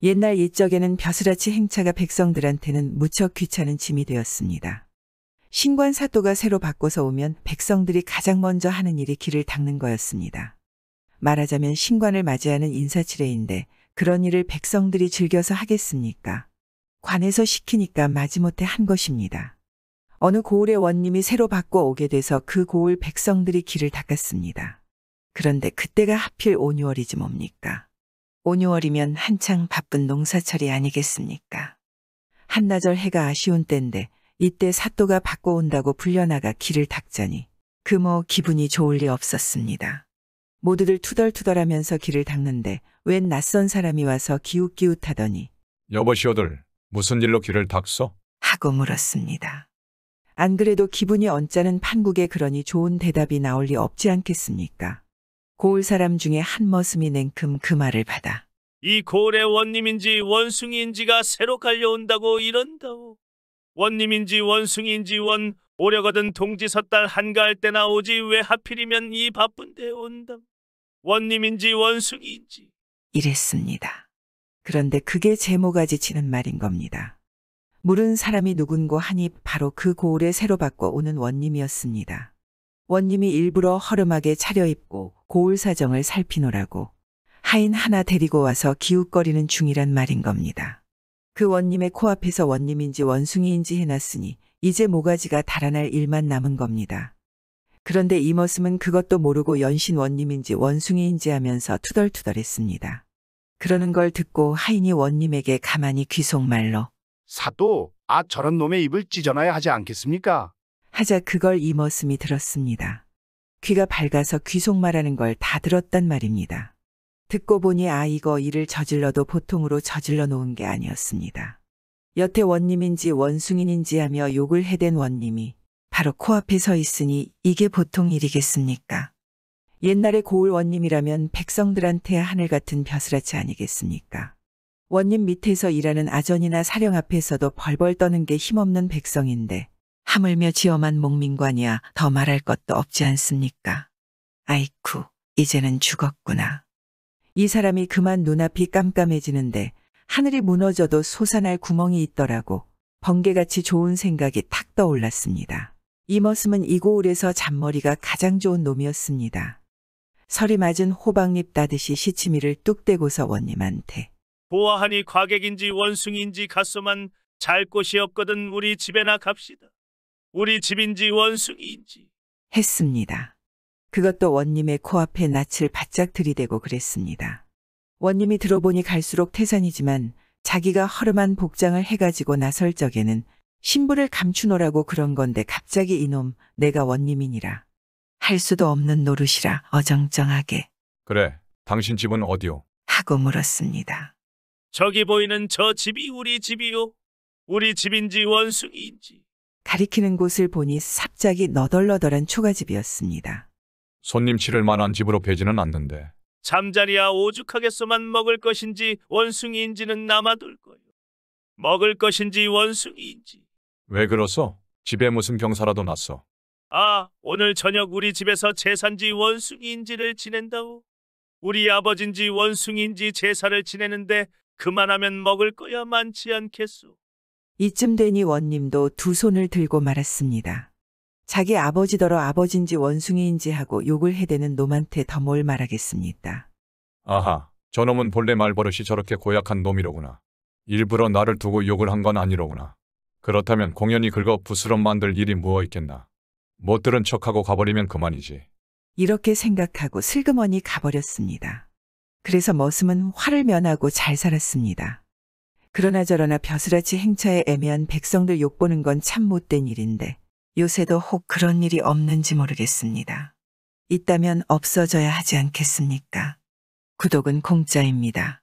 옛날 옛적에는 벼슬아치 행차가 백성들한테는 무척 귀찮은 짐이 되었습니다. 신관 사또가 새로 바꿔서 오면 백성들이 가장 먼저 하는 일이 길을 닦는 거였습니다. 말하자면 신관을 맞이하는 인사치레인데 그런 일을 백성들이 즐겨서 하겠습니까? 관에서 시키니까 마지못해 한 것입니다. 어느 고을의 원님이 새로 바꿔 오게 돼서 그 고을 백성들이 길을 닦았습니다. 그런데 그때가 하필 5 6월이지 뭡니까? 5, 6월이면 한창 바쁜 농사철이 아니겠습니까? 한나절 해가 아쉬운 때인데 이때 사또가 바꿔 온다고 불려나가 길을 닦자니 그 뭐 기분이 좋을 리 없었습니다. 모두들 투덜투덜하면서 길을 닦는데 웬 낯선 사람이 와서 기웃기웃하더니 여보시오들 무슨 일로 길을 닦소? 하고 물었습니다. 안 그래도 기분이 언짢은 판국에 그러니 좋은 대답이 나올 리 없지 않겠습니까? 고을 사람 중에 한 머슴이 냉큼 그 말을 받아 이 고을의 원님인지 원숭이인지가 새로 갈려온다고 이런다오. 원님인지 원숭이인지 원 오려거든 동지 섣달 한가할 때나 오지 왜 하필이면 이 바쁜데 온다 원님인지 원숭이인지. 이랬습니다. 그런데 그게 제모가 지치는 말인 겁니다. 물은 사람이 누군고 하니 바로 그 고을에 새로 바꿔 오는 원님이었습니다. 원님이 일부러 허름하게 차려입고 고을 사정을 살피노라고 하인 하나 데리고 와서 기웃거리는 중이란 말인 겁니다. 그 원님의 코앞에서 원님인지 원숭이인지 해놨으니 이제 모가지가 달아날 일만 남은 겁니다. 그런데 이머슴은 그것도 모르고 연신 원님인지 원숭이인지 하면서 투덜투덜했습니다. 그러는 걸 듣고 하인이 원님에게 가만히 귀속말로 사도아 저런 놈의 입을 찢어놔야 하지 않겠습니까? 하자 그걸 이머슴이 들었습니다. 귀가 밝아서 귀속말하는 걸 다 들었단 말입니다. 듣고 보니 아 이거 일을 저질러도 보통으로 저질러 놓은 게 아니었습니다. 여태 원님인지 원숭인인지 하며 욕을 해댄 원님이 바로 코앞에 서 있으니 이게 보통 일이겠습니까? 옛날에 고을 원님이라면 백성들한테 하늘 같은 벼슬아치 아니겠습니까? 원님 밑에서 일하는 아전이나 사령 앞에서도 벌벌 떠는 게 힘없는 백성인데 하물며 지엄한 목민관이야 더 말할 것도 없지 않습니까? 아이쿠, 이제는 죽었구나. 이 사람이 그만 눈앞이 깜깜해지는데 하늘이 무너져도 솟아날 구멍이 있더라고 번개같이 좋은 생각이 탁 떠올랐습니다. 이머슴은 이고을에서 잔머리가 가장 좋은 놈이었습니다. 설이 맞은 호박잎 따듯이 시치미를 뚝 대고서 원님한테 보아하니 과객인지 원숭인지 가소만 잘 곳이 없거든 우리 집에나 갑시다. 우리 집인지 원숭이인지. 했습니다. 그것도 원님의 코앞에 낯을 바짝 들이대고 그랬습니다. 원님이 들어보니 갈수록 태산이지만 자기가 허름한 복장을 해가지고 나설 적에는 신부를 감추노라고 그런 건데 갑자기 이놈 내가 원님이니라. 할 수도 없는 노릇이라 어정쩡하게 그래, 당신 집은 어디요? 하고 물었습니다. 저기 보이는 저 집이 우리 집이요. 우리 집인지 원숭이인지. 가리키는 곳을 보니 삽작이 너덜너덜한 초가집이었습니다. 손님 치를 만한 집으로 되지는 않는데 잠자리야 오죽하겠소만 먹을 것인지 원숭이인지는 남아둘 거요. 먹을 것인지 원숭이인지. 왜 그러소? 집에 무슨 경사라도 났어. 아, 오늘 저녁 우리 집에서 제산지 원숭이인지를 지낸다오. 우리 아버진지 원숭이인지 제사를 지내는데 그만하면 먹을 거야 많지 않겠소. 이쯤 되니 원님도 두 손을 들고 말았습니다. 자기 아버지더러 아버진지 원숭이인지 하고 욕을 해대는 놈한테 더 뭘 말하겠습니까? 아하, 저놈은 본래 말버릇이 저렇게 고약한 놈이로구나. 일부러 나를 두고 욕을 한 건 아니로구나. 그렇다면 공연이 긁어 부스럼 만들 일이 무어 있겠나. 못 들은 척하고 가버리면 그만이지. 이렇게 생각하고 슬그머니 가버렸습니다. 그래서 머슴은 화를 면하고 잘 살았습니다. 그러나 저러나 벼슬아치 행차에 애매한 백성들 욕보는 건 참 못된 일인데 요새도 혹 그런 일이 없는지 모르겠습니다. 있다면 없어져야 하지 않겠습니까? 구독은 공짜입니다.